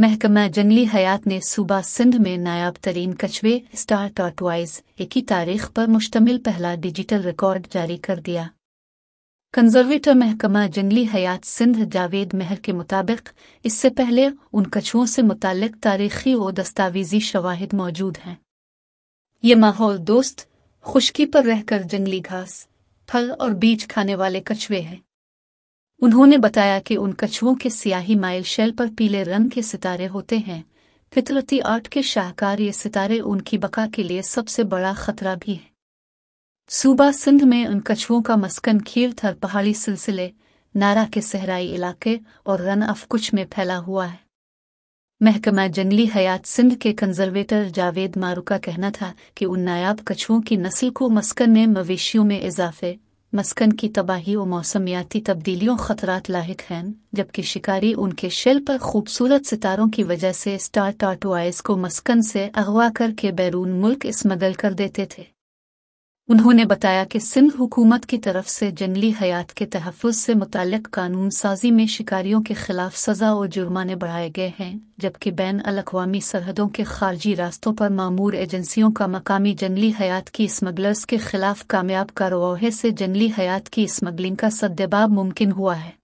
महकमा जंगली हयात ने सूबा सिंध में नायाब तरीन कछवे स्टार टॉटवाइज ही तारीख पर मुश्तमिल पहला डिजिटल रिकॉर्ड जारी कर दिया कंजर्वेटर महकमा जंगली हयात सिंध जावेद महर के मुताबिक इससे पहले उन कछुओं से मुतक तारीखी व दस्तावेजी शवाहद मौजूद हैं ये माहौल दोस्त खुश्की पर रहकर जंगली घास फल और बीज खाने वाले कछुए हैं उन्होंने बताया कि उन कछुओं के सियाही माइल शेल पर पीले रंग के सितारे होते हैं फितरती आर्ट के शाहकार ये सितारे उनकी बका के लिए सबसे बड़ा खतरा भी है सूबा सिंध में उन कछुओं का मस्कन खीर थर पहाड़ी सिलसिले नारा के सहराई इलाके और रन अफ कुछ में फैला हुआ है महकमा जंगली हयात सिंध के कंजर्वेटर जावेद मारू का कहना था कि उन नायाब कछुओं की नस्ल को मस्कन में मवेशियों में इजाफे मस्कन की तबाही और मौसमियाती तब्दीलियों खतरात लाक हैं जबकि शिकारी उनके शिल पर खूबसूरत सितारों की वजह से स्टार टाटोआइस को मस्कन से अगवा करके बैरून मुल्क स्मगल कर देते थे उन्होंने बताया कि सिंध हुकूमत की तरफ से जंगली हयात के तहफ़ से मुतक कानून साजी में शिकारियों के खिलाफ सजा और जुर्माने बढ़ाए गए हैं जबकि बैन अवी सरहदों के खारजी रास्तों पर मामूर एजेंसियों का मकामी जंगली हयात की स्मगलर्स के खिलाफ कामयाब कार्रवाई से जंगली हयात की स्मगलिंग का सदबाब मुमकिन हुआ है